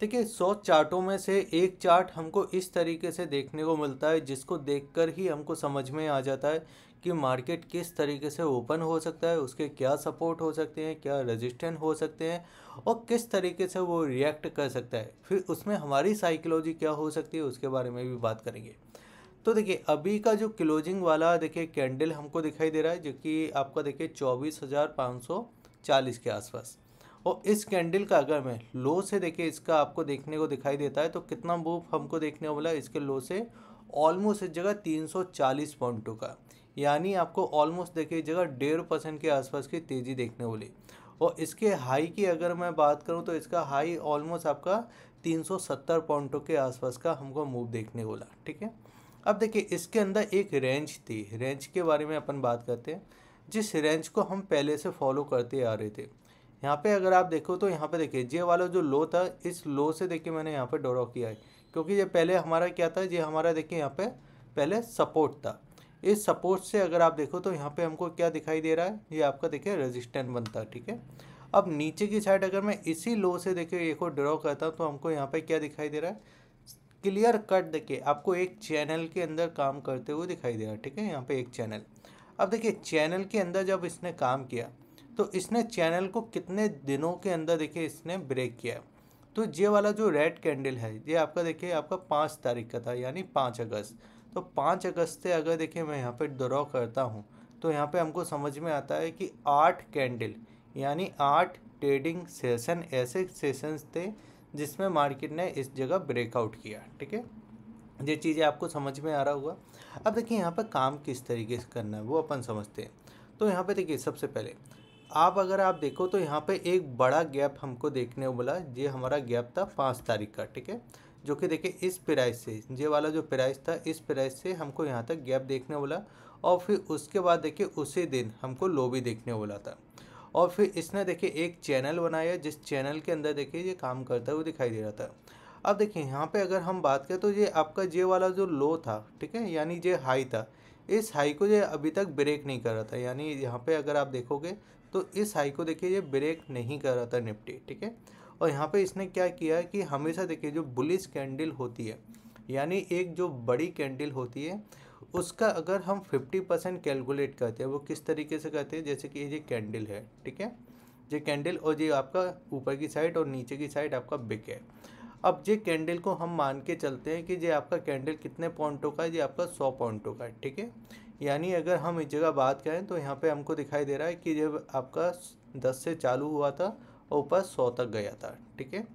देखिए सौ चार्टों में से एक चार्ट हमको इस तरीके से देखने को मिलता है जिसको देखकर ही हमको समझ में आ जाता है कि मार्केट किस तरीके से ओपन हो सकता है उसके क्या सपोर्ट हो सकते हैं क्या रेजिस्टेंट हो सकते हैं और किस तरीके से वो रिएक्ट कर सकता है फिर उसमें हमारी साइकोलॉजी क्या हो सकती है उसके बारे में भी बात करेंगे तो देखिए अभी का जो क्लोजिंग वाला देखिए कैंडल हमको दिखाई दे रहा है जो कि आपका देखिए चौबीस हज़ार पाँच सौ चालीस के आसपास और इस कैंडल का अगर मैं लो से देखिए इसका आपको देखने को दिखाई देता है तो कितना मूव हमको देखने को मिला इसके लो से ऑलमोस्ट इस जगह 340 पॉइंटों का यानी आपको ऑलमोस्ट देखिए जगह डेढ़ परसेंट के आसपास की तेज़ी देखने वाली और इसके हाई की अगर मैं बात करूं तो इसका हाई ऑलमोस्ट आपका 370 पॉइंटों के आसपास का हमको मूव देखने वाला ठीक है अब देखिए इसके अंदर एक रेंज थी रेंज के बारे में अपन बात करते हैं जिस रेंज को हम पहले से फॉलो करते आ रहे थे यहाँ पे अगर आप देखो तो यहाँ पे देखिए जे वाला जो लो था इस लो से देखिए मैंने यहाँ पे ड्रॉ किया है क्योंकि ये पहले हमारा क्या था ये हमारा देखिए यहाँ पे पहले सपोर्ट था इस सपोर्ट से अगर आप देखो तो यहाँ पे हमको क्या दिखाई दे रहा है ये आपका देखिए रेजिस्टेंट बनता है ठीक है अब नीचे की साइड अगर मैं इसी लो से देखिए एक और ड्रॉ करता हूँ तो हमको यहाँ पे क्या दिखाई दे रहा है क्लियर कट देखिए आपको एक चैनल के अंदर काम करते हुए दिखाई दे रहा है ठीक है यहाँ पे एक चैनल अब देखिए चैनल के अंदर जब इसने काम किया तो इसने चैनल को कितने दिनों के अंदर देखिए इसने ब्रेक किया तो ये वाला जो रेड कैंडल है ये आपका देखिए आपका पाँच तारीख का था यानी पाँच अगस्त तो पाँच अगस्त से अगर देखिए मैं यहाँ पर ड्रॉ करता हूँ तो यहाँ पे हमको समझ में आता है कि आठ कैंडल यानी आठ ट्रेडिंग सेशन ऐसे सेशंस थे जिसमें मार्केट ने इस जगह ब्रेकआउट किया ठीक है ये चीज़ें आपको समझ में आ रहा होगा अब देखिए यहाँ पर काम किस तरीके से करना है वो अपन समझते हैं तो यहाँ पे देखिए सबसे पहले आप अगर आप देखो तो यहाँ पे एक बड़ा गैप हमको देखने को बोला ये हमारा गैप था पाँच तारीख का ठीक है जो कि देखिए इस प्राइस से ये वाला जो प्राइस था इस प्राइस से हमको यहाँ तक गैप देखने बोला और फिर उसके बाद देखिए उसी दिन हमको लो भी देखने बोला था और फिर इसने देखिए एक चैनल बनाया जिस चैनल के अंदर देखिए ये काम करता हुआ दिखाई दे रहा था अब देखिए यहाँ पे अगर हम बात करें तो ये आपका ये वाला जो लो था ठीक है यानी ये हाई था इस हाई को ये अभी तक ब्रेक नहीं कर रहा था यानी यहाँ पे अगर आप देखोगे तो इस हाई को देखिए ये ब्रेक नहीं कर रहा था निफ्टी ठीक है और यहाँ पे इसने क्या किया कि हमेशा देखिए जो बुलिस कैंडल होती है यानी एक जो बड़ी कैंडल होती है उसका अगर हम 50 परसेंट कैलकुलेट करते हैं वो किस तरीके से करते हैं जैसे कि ये कैंडल है ठीक है ये कैंडल और ये आपका ऊपर की साइड और नीचे की साइड आपका बिक है अब ये कैंडल को हम मान के चलते हैं कि ये आपका कैंडल कितने पॉइंटों का है ये आपका सौ पॉइंटों का है ठीक है यानी अगर हम इस जगह बात करें तो यहाँ पे हमको दिखाई दे रहा है कि जब आपका दस से चालू हुआ था और ऊपर सौ तक गया था ठीक है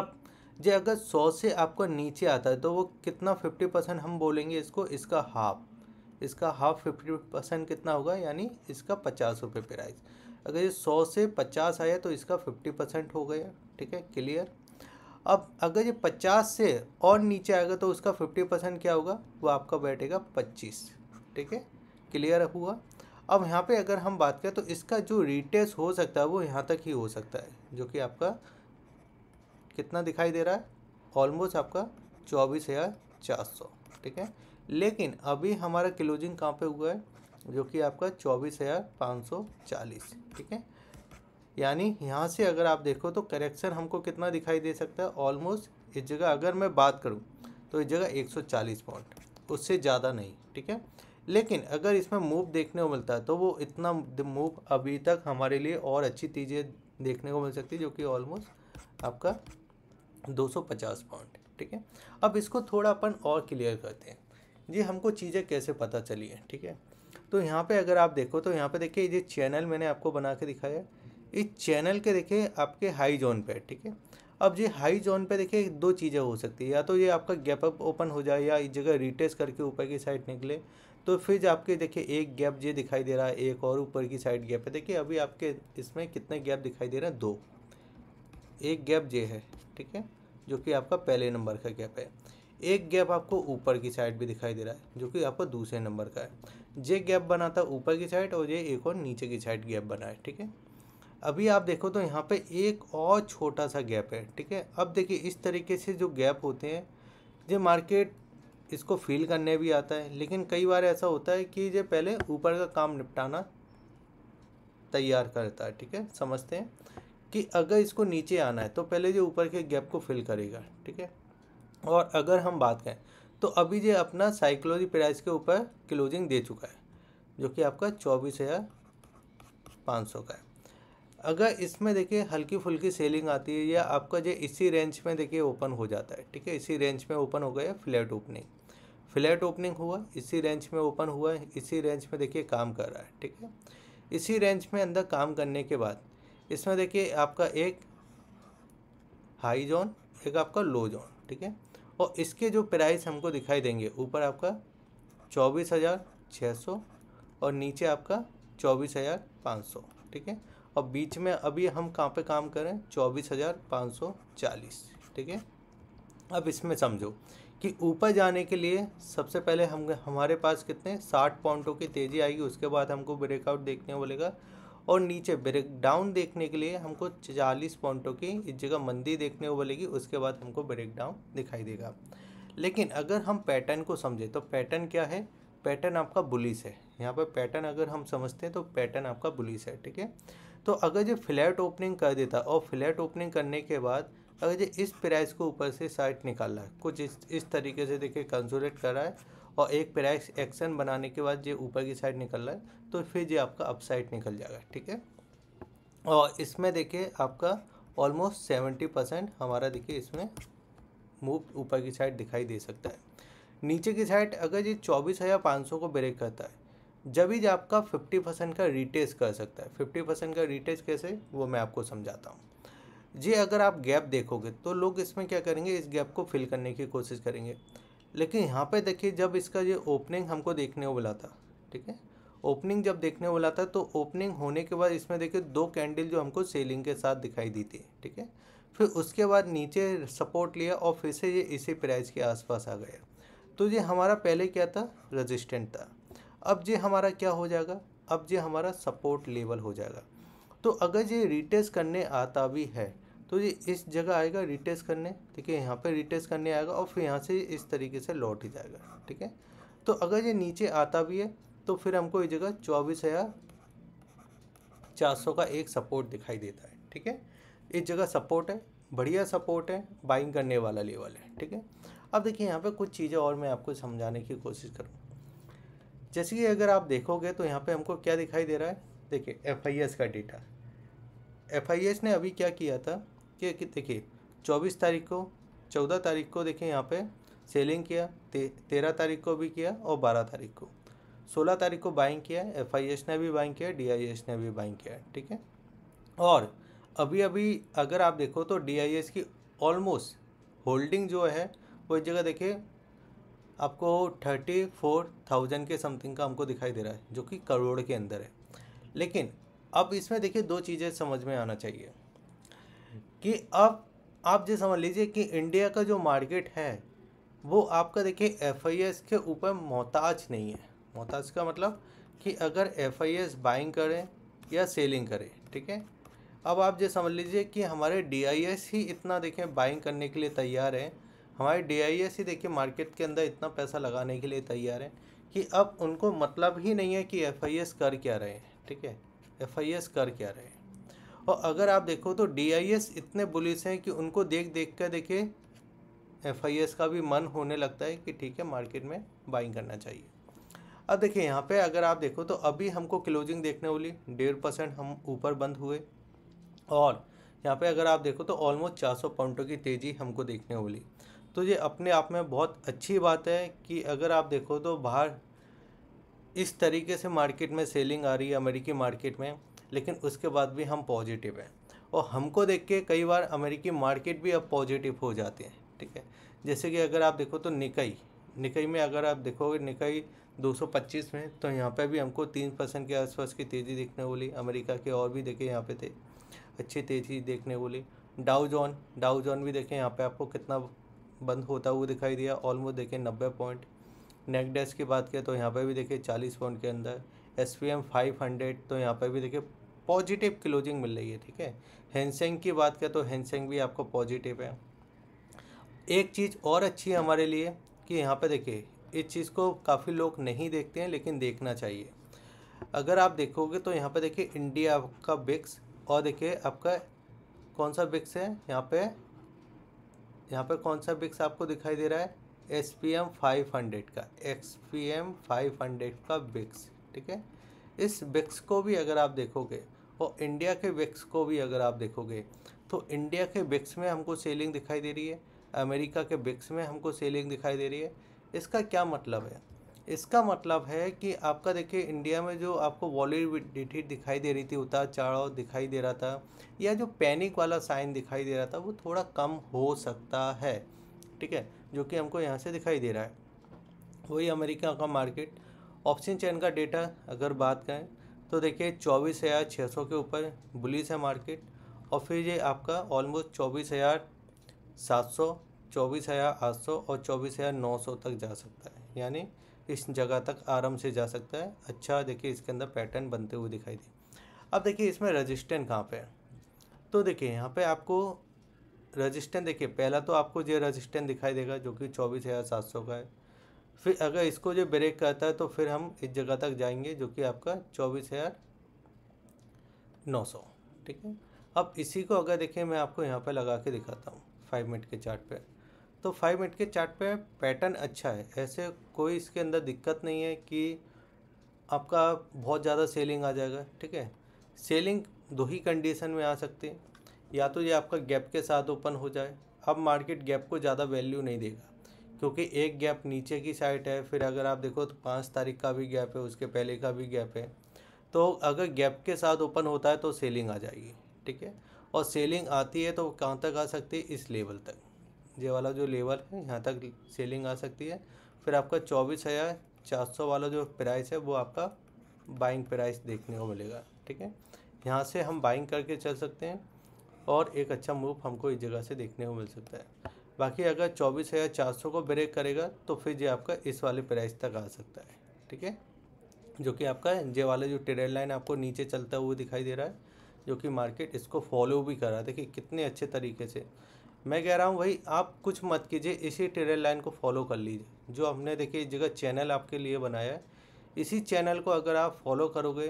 अब जब अगर सौ से आपका नीचे आता है तो वो कितना फिफ्टी परसेंट हम बोलेंगे इसको इसका हाफ इसका हाफ फिफ्टी परसेंट कितना होगा यानी इसका पचास रुपये प्राइस अगर ये सौ से पचास आया तो इसका फिफ्टी परसेंट हो गया ठीक है क्लियर अब अगर ये पचास से और नीचे आएगा तो उसका फिफ्टी परसेंट क्या होगा वो आपका बैठेगा पच्चीस ठीक है क्लियर हुआ अब यहाँ पे अगर हम बात करें तो इसका जो रिटेस हो सकता है वो यहाँ तक ही हो सकता है जो कि आपका कितना दिखाई दे रहा है ऑलमोस्ट आपका चौबीस हज़ार चार सौ ठीक है लेकिन अभी हमारा क्लोजिंग कहाँ पे हुआ है जो कि आपका चौबीस हज़ार पाँच सौ चालीस ठीक है यानी यहाँ से अगर आप देखो तो करेक्शन हमको कितना दिखाई दे सकता है ऑलमोस्ट इस जगह अगर मैं बात करूँ तो इस जगह एक सौ चालीस पॉइंट उससे ज़्यादा नहीं ठीक है लेकिन अगर इसमें मूव देखने को मिलता है तो वो इतना मूव अभी तक हमारे लिए और अच्छी चीज़ें देखने को मिल सकती है जो कि ऑलमोस्ट आपका 250 पॉइंट ठीक है अब इसको थोड़ा अपन और क्लियर करते हैं जी हमको चीज़ें कैसे पता चली हैं ठीक है तो यहाँ पे अगर आप देखो तो यहाँ पे देखिए ये चैनल मैंने आपको बना के दिखाया इस चैनल के देखिए आपके हाई जोन पे ठीक है अब ये हाई जोन पे देखिए दो चीज़ें हो सकती है या तो ये आपका गैप अप ओपन हो जाए या इस जगह रिटेस्ट करके ऊपर की साइड निकले तो फिर आपके देखिए एक गैप ये दिखाई दे रहा है एक और ऊपर की साइड गैप है देखिए अभी आपके इसमें कितने गैप दिखाई दे रहे हैं दो एक गैप ये है ठीक है जो कि आपका पहले नंबर का गैप है एक गैप आपको ऊपर की साइड भी दिखाई दे रहा है जो कि आपका दूसरे नंबर का है ये गैप बना था ऊपर की साइड और ये एक और नीचे की साइड गैप बना है ठीक है अभी आप देखो तो यहाँ पे एक और छोटा सा गैप है ठीक है अब देखिए इस तरीके से जो गैप होते हैं ये मार्केट इसको फील करने भी आता है लेकिन कई बार ऐसा होता है कि ये पहले ऊपर का काम निपटाना तैयार करता है ठीक है समझते हैं कि अगर इसको नीचे आना है तो पहले जो ऊपर के गैप को फिल करेगा ठीक है और अगर हम बात करें तो अभी ये अपना साइकोलॉजी प्राइस के ऊपर क्लोजिंग दे चुका है जो कि आपका चौबीस हज़ार पाँच सौ का है अगर इसमें देखिए हल्की फुल्की सेलिंग आती है या आपका जो इसी रेंज में देखिए ओपन हो जाता है ठीक है इसी रेंज में ओपन हो गया फ्लैट ओपनिंग फ्लैट ओपनिंग हुआ इसी रेंज में ओपन हुआ इसी रेंज में देखिए काम कर रहा है ठीक है इसी रेंज में अंदर काम करने के बाद इसमें देखिए आपका एक हाई जोन एक आपका लो जोन ठीक है और इसके जो प्राइस हमको दिखाई देंगे ऊपर आपका चौबीस हज़ार छः सौ और नीचे आपका चौबीस हज़ार पाँच सौ ठीक है और बीच में अभी हम कहाँ पे काम करें चौबीस हज़ार पाँच सौ चालीस ठीक है अब इसमें समझो कि ऊपर जाने के लिए सबसे पहले हम हमारे पास कितने साठ पॉइंटों की तेज़ी आएगी उसके बाद हमको ब्रेकआउट देखने बोलेगा और नीचे ब्रेक डाउन देखने के लिए हमको चालीस पॉइंटों की इस जगह मंदी देखने को बोलेगी उसके बाद हमको ब्रेक डाउन दिखाई देगा लेकिन अगर हम पैटर्न को समझें तो पैटर्न क्या है पैटर्न आपका बुलिस है यहाँ पर पैटर्न अगर हम समझते हैं तो पैटर्न आपका बुलिस है ठीक है तो अगर ये फ्लैट ओपनिंग कर देता और फ्लैट ओपनिंग करने के बाद अगर ये इस प्राइस को ऊपर से साइड निकाल रहा है कुछ इस इस तरीके से देखिए कंसोलेट कर रहा है और एक प्राइस एक्शन बनाने के बाद ये ऊपर की साइड निकल रहा है तो फिर ये आपका अप साइड निकल जाएगा ठीक है और इसमें देखिए आपका ऑलमोस्ट सेवेंटी परसेंट हमारा देखिए इसमें मूव ऊपर की साइड दिखाई दे सकता है नीचे की साइड अगर ये चौबीस हज़ार पाँच सौ को ब्रेक करता है जब ही आपका फिफ्टी परसेंट का रिटेस कर सकता है फिफ्टी परसेंट का रिटेस कैसे वो मैं आपको समझाता हूँ जी अगर आप गैप देखोगे तो लोग इसमें क्या करेंगे इस गैप को फिल करने की कोशिश करेंगे लेकिन यहाँ पे देखिए जब इसका ये ओपनिंग हमको देखने को बोला था ठीक है ओपनिंग जब देखने को बोला था तो ओपनिंग होने के बाद इसमें देखिए दो कैंडल जो हमको सेलिंग के साथ दिखाई दी थी ठीक है फिर उसके बाद नीचे सपोर्ट लिया और फिर से ये इसी प्राइस के आसपास आ गया तो ये हमारा पहले क्या था रजिस्टेंट था अब ये हमारा क्या हो जाएगा अब ये हमारा सपोर्ट लेवल हो जाएगा तो अगर ये रिटेस्ट करने आता भी है तो ये इस जगह आएगा रिटेस्ट करने ठीक है यहाँ पे रिटेस्ट करने आएगा और फिर यहाँ से इस तरीके से लौट ही जाएगा ठीक है तो अगर ये नीचे आता भी है तो फिर हमको ये जगह चौबीस हज़ार चार सौ का एक सपोर्ट दिखाई देता है ठीक है इस जगह सपोर्ट है बढ़िया सपोर्ट है बाइंग करने वाला लेवल है ठीक है अब देखिए यहाँ पे कुछ चीज़ें और मैं आपको समझाने की कोशिश करूँ जैसे कि अगर आप देखोगे तो यहाँ पे हमको क्या दिखाई दे रहा है देखिए एफ का डेटा एफ ने अभी क्या किया था कि, देखिए चौबीस तारीख को चौदह तारीख को देखिए यहाँ पे सेलिंग किया ते, तेरह तारीख को भी किया और बारह तारीख को सोलह तारीख को बाइंग किया है एफ ने भी बाइंग किया आई एस ने भी बाइंग किया है ठीक है और अभी अभी अगर आप देखो तो डी की ऑलमोस्ट होल्डिंग जो है वो एक जगह देखिए आपको थर्टी फोर थाउजेंड के समथिंग का हमको दिखाई दे रहा है जो कि करोड़ के अंदर है लेकिन अब इसमें देखिए दो चीज़ें समझ में आना चाहिए कि अब आप जो समझ लीजिए कि इंडिया का जो मार्केट है वो आपका देखिए एफ के ऊपर मोहताज नहीं है मोहताज का मतलब कि अगर एफ बाइंग करें या सेलिंग करें ठीक है अब आप जो समझ लीजिए कि हमारे डी ही इतना देखें बाइंग करने के लिए तैयार है हमारे डी ही देखिए मार्केट के अंदर इतना पैसा लगाने के लिए तैयार है कि अब उनको मतलब ही नहीं है कि एफ कर क्या रहे हैं ठीक है एस कर क्या रहे हैं और अगर आप देखो तो एस इतने बुलिस हैं कि उनको देख देख कर आई एस का भी मन होने लगता है कि ठीक है मार्केट में बाइंग करना चाहिए अब देखिए यहाँ पे अगर आप देखो तो अभी हमको क्लोजिंग देखने वाली डेढ़ परसेंट हम ऊपर बंद हुए और यहाँ पे अगर आप देखो तो ऑलमोस्ट चार सौ पॉइंटों की तेज़ी हमको देखने वाली तो ये अपने आप में बहुत अच्छी बात है कि अगर आप देखो तो बाहर इस तरीके से मार्केट में सेलिंग आ रही है अमेरिकी मार्केट में लेकिन उसके बाद भी हम पॉजिटिव हैं और हमको देख के कई बार अमेरिकी मार्केट भी अब पॉजिटिव हो जाती है ठीक है जैसे कि अगर आप देखो तो निकाई निकई में अगर आप देखोगे निकाई 225 में तो यहाँ पे भी हमको तीन परसेंट के आसपास की तेज़ी देखने को मिली अमेरिका के और भी देखे यहाँ पे थे अच्छी तेज़ी देखने को मिली डाउ जॉन डाउ जॉन भी देखें यहाँ पे आपको कितना बंद होता हुआ दिखाई दिया ऑलमोस्ट देखें नब्बे पॉइंट नेक डेस्क की बात करें तो यहाँ पर भी देखिए चालीस पॉइंट के अंदर S P M five hundred तो यहाँ पर भी देखिए पॉजिटिव क्लोजिंग मिल रही है ठीक है हैंसेंग की बात करें तो हैंसेंग भी आपको पॉजिटिव है एक चीज़ और अच्छी है हमारे लिए कि यहाँ पर देखिए इस चीज़ को काफ़ी लोग नहीं देखते हैं लेकिन देखना चाहिए अगर आप देखोगे तो यहाँ पर देखिए इंडिया का बिक्स और देखिए आपका कौन सा बिक्स है यहाँ पे यहाँ पे कौन सा बिक्स आपको दिखाई दे रहा है S P M five hundred का X P M five hundred का विक्स ठीक है इस विक्स को भी अगर आप देखोगे और इंडिया के विक्स को भी अगर आप देखोगे तो इंडिया के विक्स में हमको सेलिंग दिखाई दे रही है अमेरिका के विक्स में हमको सेलिंग दिखाई दे रही है इसका क्या मतलब है इसका मतलब है कि आपका देखिए इंडिया में जो आपको वॉलीडिटी दिखाई दे रही थी उतार चढ़ाव दिखाई दे रहा था या जो पैनिक वाला साइन दिखाई दे रहा था वो थोड़ा कम हो सकता है ठीक है जो कि हमको यहाँ से दिखाई दे रहा है वही अमेरिका का मार्केट ऑप्शन चैन का डेटा अगर बात करें तो देखिए चौबीस हज़ार छः सौ के ऊपर बुलिस है मार्केट और फिर ये आपका ऑलमोस्ट चौबीस हज़ार सात सौ चौबीस हज़ार आठ सौ और चौबीस हज़ार नौ सौ तक जा सकता है यानी इस जगह तक आराम से जा सकता है अच्छा देखिए इसके अंदर पैटर्न बनते हुए दिखाई दे अब देखिए इसमें रजिस्टेंट कहाँ पर है तो देखिए यहाँ पे आपको रजिस्टेंस देखिए पहला तो आपको ये रजिस्टेंस दिखाई देगा जो कि चौबीस हज़ार सात सौ का है फिर अगर इसको जो ब्रेक करता है तो फिर हम इस जगह तक जाएंगे जो कि आपका चौबीस हज़ार नौ सौ ठीक है अब इसी को अगर देखिए मैं आपको यहाँ पर लगा के दिखाता हूँ फाइव मिनट के चार्ट पे तो फाइव मिनट के चार्ट पे पैटर्न अच्छा है ऐसे कोई इसके अंदर दिक्कत नहीं है कि आपका बहुत ज़्यादा सेलिंग आ जाएगा ठीक है सेलिंग दो ही कंडीशन में आ सकती है या तो ये आपका गैप के साथ ओपन हो जाए अब मार्केट गैप को ज़्यादा वैल्यू नहीं देगा क्योंकि एक गैप नीचे की साइड है फिर अगर आप देखो तो पाँच तारीख का भी गैप है उसके पहले का भी गैप है तो अगर गैप के साथ ओपन होता है तो सेलिंग आ जाएगी ठीक है और सेलिंग आती है तो कहाँ तक आ सकती है इस लेवल तक ये वाला जो लेवल है यहाँ तक सेलिंग आ सकती है फिर आपका चौबीस हज़ार चार सौ वाला जो प्राइस है वो आपका बाइंग प्राइस देखने को मिलेगा ठीक है यहाँ से हम बाइंग करके चल सकते हैं और एक अच्छा मूव हमको इस जगह से देखने को मिल सकता है बाकी अगर चौबीस हज़ार चार सौ को ब्रेक करेगा तो फिर ये आपका इस वाले प्राइस तक आ सकता है ठीक है जो कि आपका जे वाला जो ट्रेड लाइन आपको नीचे चलता हुआ दिखाई दे रहा है जो कि मार्केट इसको फॉलो भी कर रहा है देखिए कितने अच्छे तरीके से मैं कह रहा हूँ भाई आप कुछ मत कीजिए इसी ट्रेड लाइन को फॉलो कर लीजिए जो हमने देखिए इस जगह चैनल आपके लिए बनाया है इसी चैनल को अगर आप फॉलो करोगे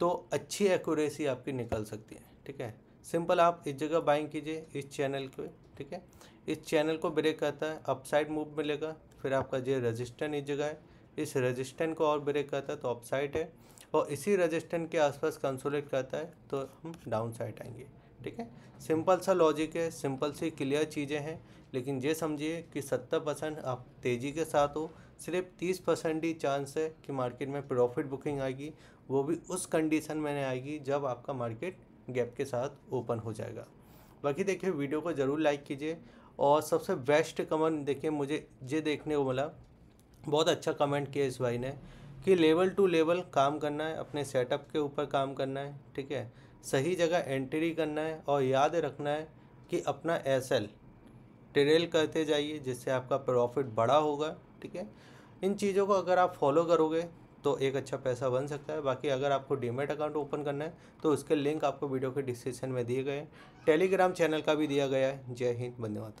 तो अच्छी एक्यूरेसी आपकी निकल सकती है ठीक है सिंपल आप इस जगह बाइंग कीजिए इस चैनल को ठीक है इस चैनल को ब्रेक करता है अपसाइड मूव मिलेगा फिर आपका जो रजिस्टेंट इस जगह है इस रजिस्टेंट को और ब्रेक करता है तो अपसाइड है और इसी रजिस्टेंट के आसपास कंसोलेट करता है तो हम डाउन साइड आएंगे ठीक है सिंपल सा लॉजिक है सिंपल सी क्लियर चीज़ें हैं लेकिन ये समझिए कि सत्तर परसेंट आप तेज़ी के साथ हो सिर्फ तीस परसेंट ही चांस है कि मार्केट में प्रॉफिट बुकिंग आएगी वो भी उस कंडीशन में आएगी जब आपका मार्केट गैप के साथ ओपन हो जाएगा बाकी देखिए वीडियो को ज़रूर लाइक कीजिए और सबसे बेस्ट कमेंट देखिए मुझे ये देखने को मिला बहुत अच्छा कमेंट किया इस भाई ने कि लेवल टू लेवल काम करना है अपने सेटअप के ऊपर काम करना है ठीक है सही जगह एंट्री करना है और याद रखना है कि अपना एस एल ट्रेल करते जाइए जिससे आपका प्रॉफिट बड़ा होगा ठीक है इन चीज़ों को अगर आप फॉलो करोगे तो एक अच्छा पैसा बन सकता है बाकी अगर आपको डीमेट अकाउंट ओपन करना है तो उसके लिंक आपको वीडियो के डिस्क्रिप्शन में दिए गए हैं टेलीग्राम चैनल का भी दिया गया है जय हिंद धन्यवाद